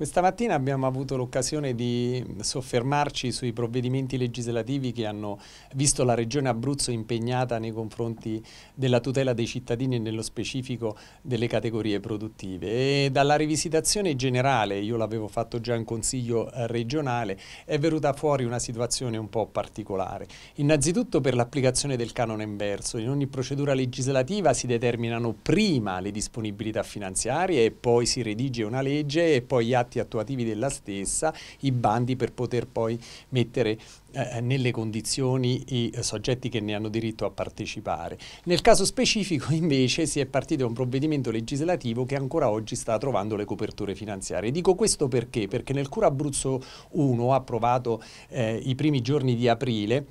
Questa mattina abbiamo avuto l'occasione di soffermarci sui provvedimenti legislativi che hanno visto la Regione Abruzzo impegnata nei confronti della tutela dei cittadini e nello specifico delle categorie produttive. E dalla rivisitazione generale, io l'avevo fatto già in Consiglio eh, regionale, è venuta fuori una situazione un po' particolare. Innanzitutto per l'applicazione del canone inverso. In ogni procedura legislativa si determinano prima le disponibilità finanziarie e poi si redige una legge e poi gli atti atti attuativi della stessa i bandi per poter poi mettere eh, eh, nelle condizioni i eh, soggetti che ne hanno diritto a partecipare. Nel caso specifico invece si è partito da un provvedimento legislativo che ancora oggi sta trovando le coperture finanziarie. Dico questo perché? Perché nel Cura Abruzzo 1 approvato eh, i primi giorni di aprile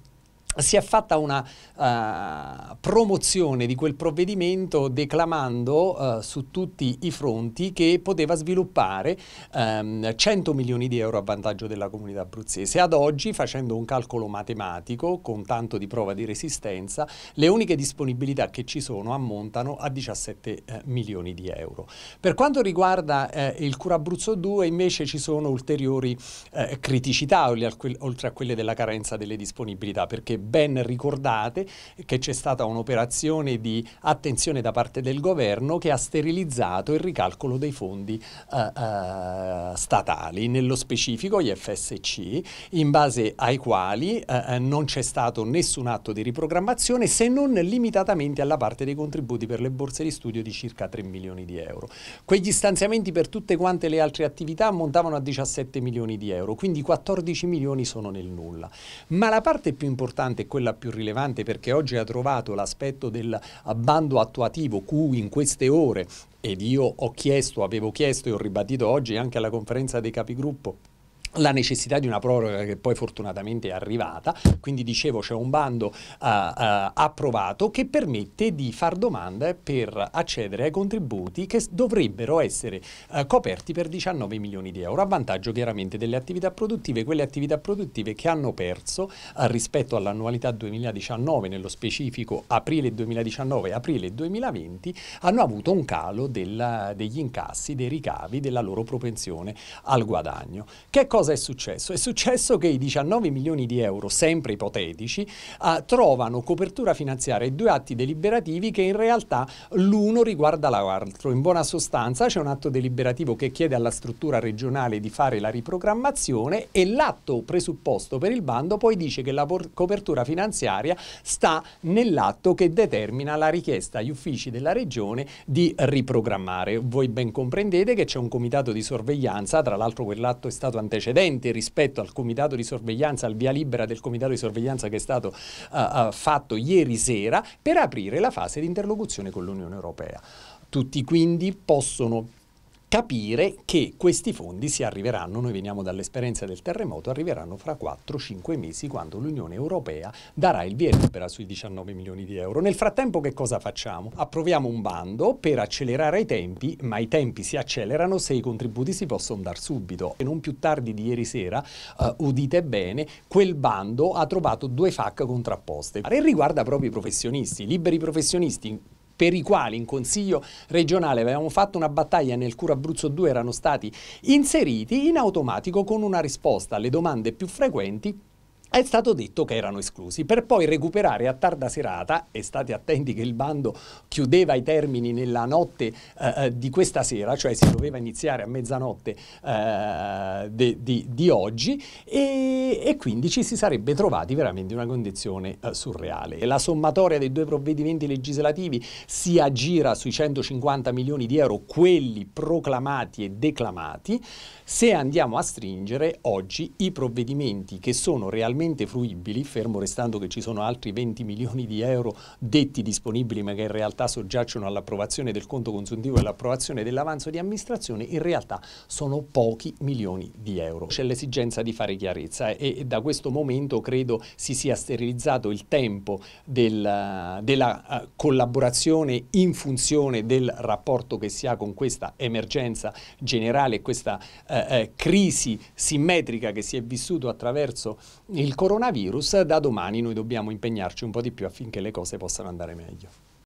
si è fatta una uh, promozione di quel provvedimento declamando uh, su tutti i fronti che poteva sviluppare um, ehm, 100 milioni di euro a vantaggio della comunità abruzzese. Ad oggi, facendo un calcolo matematico con tanto di prova di resistenza, le uniche disponibilità che ci sono ammontano a 17 eh, milioni di euro. Per quanto riguarda eh, il Cura Abruzzo 2, invece ci sono ulteriori eh, criticità oltre a quelle della carenza delle disponibilità, perché ben ricordate che c'è stata un'operazione di attenzione da parte del governo che ha sterilizzato il ricalcolo dei fondi uh, uh, statali, nello specifico gli FSC, in base ai quali uh, non c'è stato nessun atto di riprogrammazione se non limitatamente alla parte dei contributi per le borse di studio di circa 3 milioni di euro. Quegli stanziamenti per tutte quante le altre attività montavano a 17 milioni di euro, quindi 14 milioni sono nel nulla. Ma la parte più importante importante e quella più rilevante perché oggi ha trovato l'aspetto del bando attuativo cui in queste ore ed io ho chiesto, avevo chiesto e ho ribadito oggi anche alla conferenza dei capigruppo la necessità di una proroga che poi fortunatamente è arrivata, quindi dicevo c'è un bando uh, uh, approvato che permette di far domanda per accedere ai contributi che dovrebbero essere uh, coperti per 19 milioni di euro, a vantaggio chiaramente delle attività produttive, quelle attività produttive che hanno perso rispetto all'annualità 2019, nello specifico aprile 2019 e aprile 2020, hanno avuto un calo della, degli incassi, dei ricavi, della loro propensione al guadagno. Che cosa cosa è successo? È successo che i 19 milioni di euro, sempre ipotetici, eh, trovano copertura finanziaria e due atti deliberativi che in realtà l'uno riguarda l'altro. In buona sostanza c'è un atto deliberativo che chiede alla struttura regionale di fare la riprogrammazione e l'atto presupposto per il bando poi dice che la copertura finanziaria sta nell'atto che determina la richiesta agli uffici della regione di riprogrammare. Voi ben comprendete che c'è un comitato di sorveglianza, tra l'altro quell'atto è stato antecedente precedente rispetto al comitato di sorveglianza, al via libera del comitato di sorveglianza che è stato uh, uh, fatto ieri sera per aprire la fase di interlocuzione con l'Unione Europea. Tutti quindi possono capire che questi fondi si arriveranno, noi veniamo dall'esperienza del terremoto, arriveranno fra 4-5 mesi quando l'Unione Europea darà il via libera sui 19 milioni di euro. Nel frattempo che cosa facciamo? Approviamo un bando per accelerare i tempi, ma i tempi si accelerano se i contributi si possono dar subito. E non più tardi di ieri sera, uh, udite bene, quel bando ha trovato due FAC contrapposte e riguarda proprio i professionisti, liberi professionisti per i quali in Consiglio regionale avevamo fatto una battaglia nel Cura Abruzzo 2 erano stati inseriti in automatico con una risposta alle domande più frequenti è stato detto che erano esclusi, per poi recuperare a tarda serata, e state attenti che il bando chiudeva i termini nella notte eh, eh di questa sera, cioè si doveva iniziare a mezzanotte eh, di, di, oggi, e, e, quindi ci si sarebbe trovati veramente in una condizione eh, surreale. la sommatoria dei due provvedimenti legislativi si aggira sui 150 milioni di euro, quelli proclamati e declamati, se andiamo a stringere oggi i provvedimenti che sono realmente facilmente fruibili, fermo restando che ci sono altri 20 milioni di euro detti disponibili ma che in realtà soggiacciono all'approvazione del conto consuntivo e all'approvazione dell'avanzo di amministrazione, in realtà sono pochi milioni di euro. C'è l'esigenza di fare chiarezza e da questo momento credo si sia sterilizzato il tempo del, della eh, collaborazione in funzione del rapporto che si ha con questa emergenza generale, questa eh, eh, crisi simmetrica che si è vissuto attraverso il il coronavirus, da domani noi dobbiamo impegnarci un po' di più affinché le cose possano andare meglio.